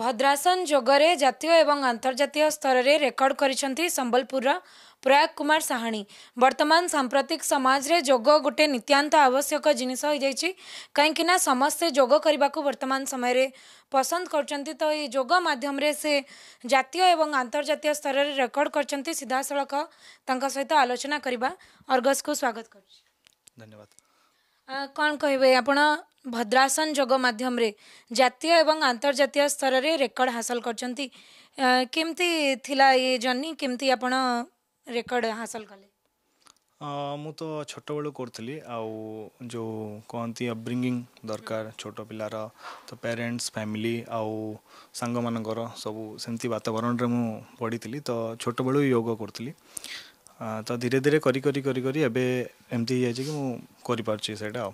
ଭଦ୍ରାସନ ଯୋଗରେ ଜାତୀୟ ଏବଂ ଆନ୍ତର୍ଜାତୀୟ ସ୍ତରରେ ରେକର୍ଡ କରିଛନ୍ତି ସମ୍ବଲପୁରର ପ୍ରୟାଗ କୁମାର ସାହାଣୀ ବର୍ତ୍ତମାନ ସାମ୍ପ୍ରତିକ ସମାଜରେ ଯୋଗ ଗୋଟେ ନିତ୍ୟାନ୍ତ ଆବଶ୍ୟକ ଜିନିଷ ହୋଇଯାଇଛି କାହିଁକିନା ସମସ୍ତେ ଯୋଗ କରିବାକୁ ବର୍ତ୍ତମାନ ସମୟରେ ପସନ୍ଦ କରୁଛନ୍ତି ତ ଏଇ ଯୋଗ ମାଧ୍ୟମରେ ସେ ଜାତୀୟ ଏବଂ ଆନ୍ତର୍ଜାତୀୟ ସ୍ତରରେ ରେକର୍ଡ କରିଛନ୍ତି ସିଧାସଳଖ ତାଙ୍କ ସହିତ ଆଲୋଚନା କରିବା ଅର୍ଗସକୁ ସ୍ୱାଗତ କରୁଛି ଧନ୍ୟବାଦ कौन कह आप भद्रासन जग मध्यम जितिय एवं आंतर्जात स्तर में रेकर्ड हासिल करमती ये जर्नी केमती आप हासिल कले मु तो छोट बलू करी आउ जो कहती अपब्रिंगिंग दरकार छोट पिलार तो पेरेन्ट्स फैमिली आउ सांग सब से वातावरण में मुझे पढ़ी तो छोट बलू योग करी ତ ଧୀରେ ଧୀରେ କରି କରି କରି କରି ଏବେ ଏମିତି ହେଇଯାଇଛି କି ମୁଁ କରିପାରୁଛି ସେଇଟା ଆଉ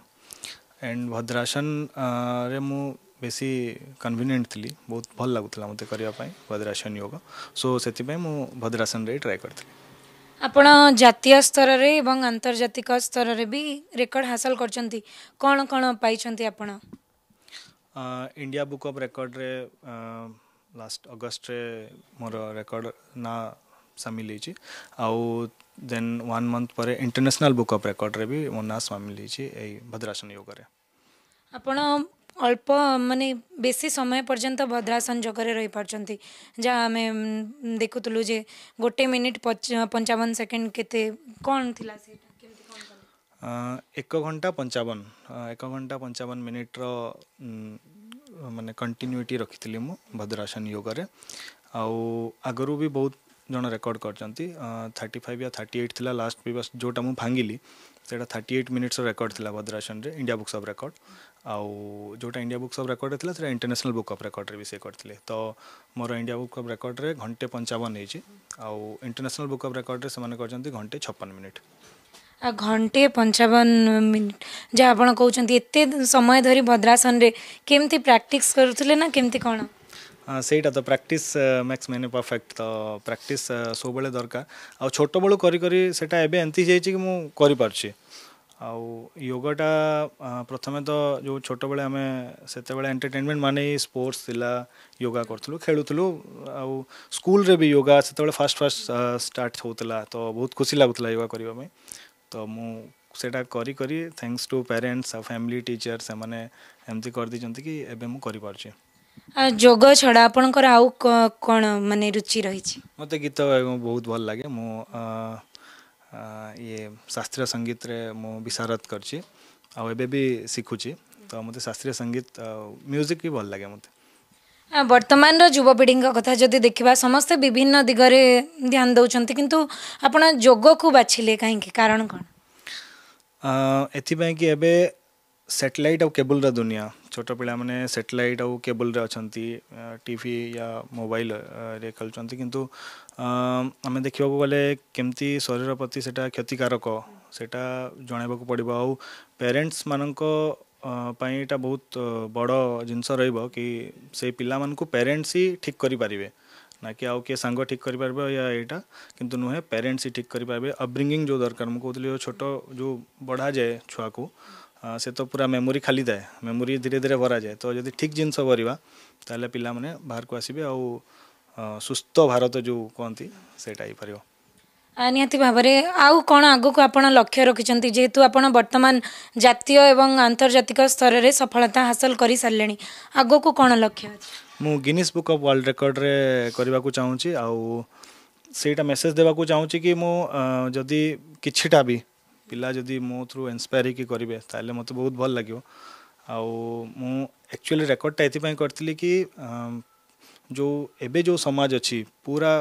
ଆଣ୍ଡ ଭଦ୍ରାସନରେ ମୁଁ ବେଶୀ କନଭିନିଏଣ୍ଟ ଥିଲି ବହୁତ ଭଲ ଲାଗୁଥିଲା ମୋତେ କରିବା ପାଇଁ ଭଦ୍ରାସନ ଯୋଗ ସୋ ସେଥିପାଇଁ ମୁଁ ଭଦ୍ରାସନରେ ଟ୍ରାଏ କରିଥିଲି ଆପଣ ଜାତୀୟ ସ୍ତରରେ ଏବଂ ଆନ୍ତର୍ଜାତିକ ସ୍ତରରେ ବି ରେକର୍ଡ ହାସଲ କରିଛନ୍ତି କ'ଣ କ'ଣ ପାଇଛନ୍ତି ଆପଣ ଇଣ୍ଡିଆ ବୁକ୍ ଅଫ୍ ରେକର୍ଡରେ ଲାଷ୍ଟ ଅଗଷ୍ଟରେ ମୋର ରେକର୍ଡ ନାଁ ସାମିଲ ହେଇଛି ଆଉ ଦେନ୍ ୱାନ୍ ମନ୍ଥ ପରେ ଇଣ୍ଟରନ୍ୟାସନାଲ୍ ବୁକ୍ ଅଫ୍ ରେକର୍ଡ଼ରେ ବି ମୋ ନାଁ ସାମିଲ ହେଇଛି ଏଇ ଭଦ୍ରାସନ ଯୋଗରେ ଆପଣ ଅଳ୍ପ ମାନେ ବେଶୀ ସମୟ ପର୍ଯ୍ୟନ୍ତ ଭଦ୍ରାସନ ଯୋଗରେ ରହିପାରୁଛନ୍ତି ଯାହା ଆମେ ଦେଖୁଥିଲୁ ଯେ ଗୋଟେ ମିନିଟ୍ ପଞ୍ଚାବନ ସେକେଣ୍ଡ କେତେ କ'ଣ ଥିଲା ସେଇଟା ଏକ ଘଣ୍ଟା ପଞ୍ଚାବନ ଏକ ଘଣ୍ଟା ପଞ୍ଚାବନ ମିନିଟ୍ର ମାନେ କଣ୍ଟିନ୍ୟୁଟି ରଖିଥିଲି ମୁଁ ଭଦ୍ରାସନ ଯୋଗରେ ଆଉ ଆଗରୁ ବି ବହୁତ ଜଣ ରେକର୍ଡ଼ କରିଛନ୍ତି ଥାର୍ଟି ଫାଇଭ୍ ୟା ଥାର୍ଟି ଏଇଟ୍ ଥିଲା ଲାଷ୍ଟ ବିକଜ୍ ଯେଉଁଟା ମୁଁ ଭାଙ୍ଗିଲି ସେଇଟା ଥାର୍ଟି ଏଇଟ୍ ମିନିଟ୍ସର ରେକର୍ଡ଼ ଥିଲା ଭଦ୍ରାସନରେ ଇଣ୍ଡିଆ ବୁକ୍ସ ଅଫ୍ ରେକର୍ଡ଼ ଆଉ ଯେଉଁଟା ଇଣ୍ଡିଆ ବୁକ୍ସ ଅଫ୍ ରେକର୍ଡ଼ରେ ଥିଲା ସେଇଟା ଇଣ୍ଟରନ୍ୟାସନାଲ୍ ବୁକ୍ ଅଫ୍ ରେକର୍ଡ଼ରେ ବି ସେ କରିଥିଲେ ତ ମୋର ଇଣ୍ଡିଆ ବୁକ୍ ଅଫ୍ ରେକର୍ଡ଼ରେ ଘଣ୍ଟେ ପଞ୍ଚାବନ ହେଇଛି ଆଉ ଇଣ୍ଟରନ୍ୟାସନାଲ୍ ବୁକ୍ ଅଫ୍ ରେକର୍ଡ଼ରେ ସେମାନେ କରିଛନ୍ତି ଘଣ୍ଟେ ଛପନ ମିନିଟ୍ ଘଣ୍ଟେ ପଞ୍ଚାବନ ମିନିଟ୍ ଯାହା ଆପଣ କହୁଛନ୍ତି ଏତେ ସମୟ ଧରି ଭଦ୍ରାସନରେ କେମିତି ପ୍ରାକ୍ଟିସ୍ କରୁଥିଲେ ନା କେମିତି କ'ଣ ସେଇଟା ତ ପ୍ରାକ୍ଟିସ୍ ମ୍ୟାକ୍ସ ମେନ୍ ପରଫେକ୍ଟ ତ ପ୍ରାକ୍ଟିସ୍ ସବୁବେଳେ ଦରକାର ଆଉ ଛୋଟବେଳୁ କରି କରି ସେଇଟା ଏବେ ଏମିତି ହେଇଯାଇଛି କି ମୁଁ କରିପାରୁଛି ଆଉ ୟୋଗାଟା ପ୍ରଥମେ ତ ଯେଉଁ ଛୋଟବେଳେ ଆମେ ସେତେବେଳେ ଏଣ୍ଟରଟେନମେଣ୍ଟ ମାନେ ସ୍ପୋର୍ଟସ୍ ଥିଲା ୟୋଗା କରୁଥିଲୁ ଖେଳୁଥିଲୁ ଆଉ ସ୍କୁଲରେ ବି ୟୋଗା ସେତେବେଳେ ଫାଷ୍ଟ ଫାଷ୍ଟ ଷ୍ଟାର୍ଟ ହେଉଥିଲା ତ ବହୁତ ଖୁସି ଲାଗୁଥିଲା ୟୋଗା କରିବା ପାଇଁ ତ ମୁଁ ସେଇଟା କରି କରି ଥ୍ୟାଙ୍କସ୍ ଟୁ ପ୍ୟାରେଣ୍ଟସ୍ ଆଉ ଫ୍ୟାମିଲି ଟିଚର୍ ସେମାନେ ଏମିତି କରିଦେଇଛନ୍ତି କି ଏବେ ମୁଁ କରିପାରୁଛି ଯୋଗ ଛଡ଼ା ଆପଣଙ୍କର ଆଉ କ'ଣ ମାନେ ରୁଚି ରହିଛି ମୋତେ ଗୀତ ବହୁତ ଭଲ ଲାଗେ ମୁଁ ଇଏ ଶାସ୍ତ୍ରୀୟ ସଙ୍ଗୀତରେ ମୁଁ ବିଶାରତ କରିଛି ଆଉ ଏବେ ବି ଶିଖୁଛି ତ ମୋତେ ଶାସ୍ତ୍ରୀୟ ସଙ୍ଗୀତ ମ୍ୟୁଜିକ୍ ବି ଭଲ ଲାଗେ ମୋତେ ବର୍ତ୍ତମାନର ଯୁବପିଢ଼ିଙ୍କ କଥା ଯଦି ଦେଖିବା ସମସ୍ତେ ବିଭିନ୍ନ ଦିଗରେ ଧ୍ୟାନ ଦେଉଛନ୍ତି କିନ୍ତୁ ଆପଣ ଯୋଗକୁ ବାଛିଲେ କାହିଁକି କାରଣ କ'ଣ ଏଥିପାଇଁ କି ଏବେ ସେଟେଲାଇଟ୍ ଆଉ କେବୁଲ୍ର ଦୁନିଆ छोट पाने सेटेल आउ केबल टीवी या मोबाइल रे खेल कि आम देखा गले कमती शरीर प्रति से क्षतिकारक से जानवाक पड़ा आउ पेरेन्ट्स मानक बहुत बड़ जिन रही से पा मानक पेरेन्ट्स ही ठीक करेंगे ना कि आउ सांग ठीक कर पारे या यहाँ किंतु नुह पेरेन्ट्स ही ठीक कर पारे अब्रिंगिंग जो दरकार मुझे कहती छोट जो बढ़ा जाए छुआ को से तो पूरा मेमोरी खाली ଥାଏ मेमोरी ଧୀରେ ଧୀରେ ଭରାଯାଏ ତ ଯଦି ଠିକ୍ ଜିନିଷ ଭରିବା ତାହେଲେ ପିଲାମାନେ ବାହାରକୁ ଆସିବେ ଆଉ ସୁସ୍ଥ ଭାରତ ଯେଉଁ କହନ୍ତି ସେଇଟା ହେଇପାରିବ ନିହାତି ଭାବରେ ଆଉ କ'ଣ ଆଗକୁ ଆପଣ ଲକ୍ଷ୍ୟ ରଖିଛନ୍ତି ଯେହେତୁ ଆପଣ ବର୍ତ୍ତମାନ ଜାତୀୟ ଏବଂ ଆନ୍ତର୍ଜାତିକ ସ୍ତରରେ ସଫଳତା ହାସଲ କରିସାରିଲେଣି ଆଗକୁ କ'ଣ ଲକ୍ଷ୍ୟ ଅଛି ମୁଁ ଗିନିସ୍ ବୁକ୍ ଅଫ୍ ୱାର୍ଲଡ ରେକର୍ଡ଼ରେ କରିବାକୁ ଚାହୁଁଛି ଆଉ ସେଇଟା ମେସେଜ୍ ଦେବାକୁ ଚାହୁଁଛି କି ମୁଁ ଯଦି କିଛିଟା ବି पिला जदि मो थ्रु इन्सपायर हो करेंगे मत बहुत भल लगे आचुअली रेकर्डा ये करी कि जो एबे जो समाज अच्छी पूरा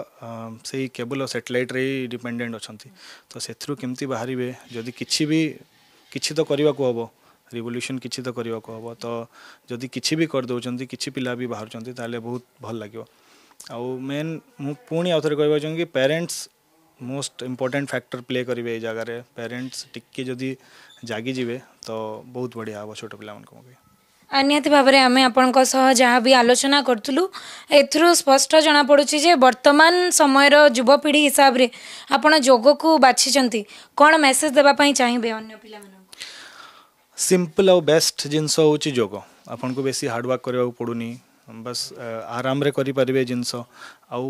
से केवल और सैटेलाइट रे डिपेंडेंट अच्छा तो से कमती बाहर जदि कि भी कि हम रिवल्यूशन किसी तो करवाक हम तो जदि किसी भी करदे कि पिला भी बाहर तेल बहुत भल लगे आउ मेन मुझे कह parents most important factor play करेंगे ये जगार पेरेन्ट्स टी जदि जगिजे तो बहुत बढ़िया हे छोट पाई ନିହାତି ଭାବରେ ଆମେ ଆପଣଙ୍କ ସହ ଯାହା ବି ଆଲୋଚନା କରୁଥିଲୁ ଏଥିରୁ ସ୍ପଷ୍ଟ ଜଣାପଡ଼ୁଛି ଯେ ବର୍ତ୍ତମାନ ସମୟର ଯୁବପିଢ଼ି ହିସାବରେ ଆପଣ ଯୋଗକୁ ବାଛିଛନ୍ତି କ'ଣ ମେସେଜ୍ ଦେବା ପାଇଁ ଚାହିଁବେ ଅନ୍ୟ ପିଲାମାନଙ୍କୁ ସିମ୍ପଲ୍ ଆଉ ବେଷ୍ଟ ଜିନିଷ ହେଉଛି ଯୋଗ ଆପଣଙ୍କୁ ବେଶୀ ହାର୍ଡ଼ୱାର୍କ କରିବାକୁ ପଡ଼ୁନି बस आराम गरिपारे जिनिस आउ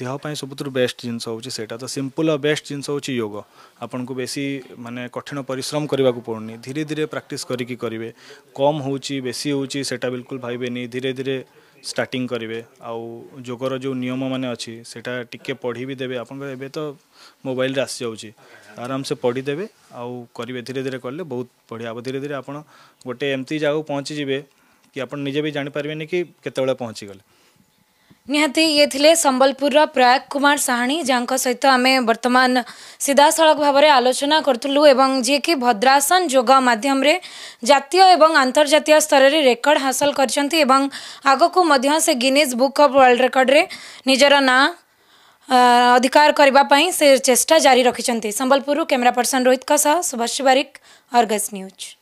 देह ପାଇଁ ସବୁଥିରୁ ବେଷ୍ଟ ଜିନିଷ ହେଉଛି ସେଇଟା ତ ସିମ୍ପଲ୍ ଆଉ ବେଷ୍ଟ ଜିନିଷ ହେଉଛି ଯୋଗ ଆପଣଙ୍କୁ ବେଶୀ ମାନେ କଠିନ ପରିଶ୍ରମ କରିବାକୁ ପଡ଼ୁନି ଧୀରେ ଧୀରେ ପ୍ରାକ୍ଟିସ୍ କରିକି କରିବେ କମ୍ ହେଉଛି ବେଶୀ ହେଉଛି ସେଇଟା ବିଲକୁଲ ଭାବିବେନି ଧୀରେ ଧୀରେ ଷ୍ଟାର୍ଟିଂ କରିବେ ଆଉ ଯୋଗର ଯେଉଁ ନିୟମମାନେ ଅଛି ସେଇଟା ଟିକେ ପଢ଼ି ବି ଦେବେ ଆପଣଙ୍କର ଏବେ ତ ମୋବାଇଲରେ ଆସିଯାଉଛି ଆରାମସେ ପଢ଼ିଦେବେ ଆଉ କରିବେ ଧୀରେ ଧୀରେ କଲେ ବହୁତ ବଢ଼ିଆ ହେବ ଧୀରେ ଧୀରେ ଆପଣ ଗୋଟେ ଏମିତି ଜାଗାକୁ ପହଞ୍ଚିଯିବେ कि आप निजे भी जापर कि कते पहुँचीगले निहाती ये थे सम्बलपुर प्रयाग कुमार साहणी जहाँ सहित आम बर्तमान सीधा सड़क भाव में आलोचना करूँ एवं जिकि भद्रासन योग मध्यम जितिय आंतर्जात स्तर में रेकर्ड हासिल कर आगक गिनीज बुक अफ वर्ल्ड रेकर्ड्रे निजर ना अधिकार करने से चेष्टा जारी रखिंट Sambalpur camera person Rohit Subhash Barik Argus news